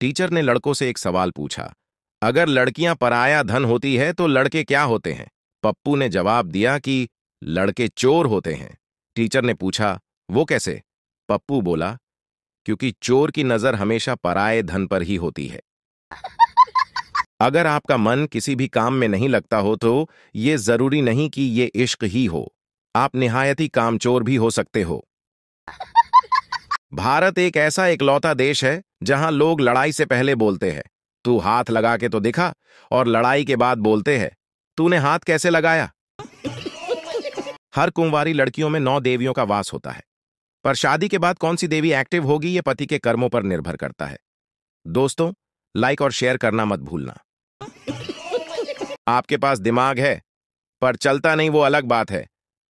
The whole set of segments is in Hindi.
टीचर ने लड़कों से एक सवाल पूछा अगर लड़कियां पराया धन होती है तो लड़के क्या होते हैं पप्पू ने जवाब दिया कि लड़के चोर होते हैं टीचर ने पूछा वो कैसे पप्पू बोला क्योंकि चोर की नजर हमेशा पराए धन पर ही होती है अगर आपका मन किसी भी काम में नहीं लगता हो तो ये जरूरी नहीं कि ये इश्क ही हो आप निहायती कामचोर भी हो सकते हो भारत एक ऐसा इकलौता देश है जहां लोग लड़ाई से पहले बोलते हैं तू हाथ लगा के तो दिखा और लड़ाई के बाद बोलते हैं तूने हाथ कैसे लगाया हर कुंवारी लड़कियों में नौ देवियों का वास होता है पर शादी के बाद कौन सी देवी एक्टिव होगी ये पति के कर्मों पर निर्भर करता है दोस्तों लाइक और शेयर करना मत भूलना आपके पास दिमाग है पर चलता नहीं वो अलग बात है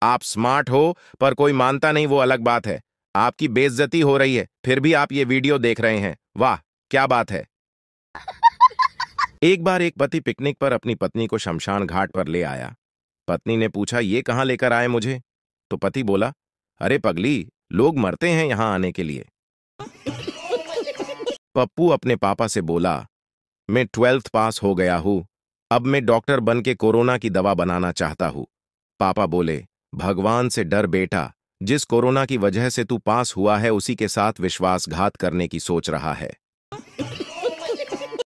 आप स्मार्ट हो पर कोई मानता नहीं वो अलग बात है आपकी बेइज्जती हो रही है फिर भी आप ये वीडियो देख रहे हैं वाह क्या बात है एक बार एक पति पिकनिक पर अपनी पत्नी को शमशान घाट पर ले आया पत्नी ने पूछा ये कहाँ लेकर आए मुझे तो पति बोला अरे पगली लोग मरते हैं यहां आने के लिए पप्पू अपने पापा से बोला मैं ट्वेल्थ पास हो गया हूं अब मैं डॉक्टर बन के कोरोना की दवा बनाना चाहता हूं पापा बोले भगवान से डर बेटा जिस कोरोना की वजह से तू पास हुआ है उसी के साथ विश्वासघात करने की सोच रहा है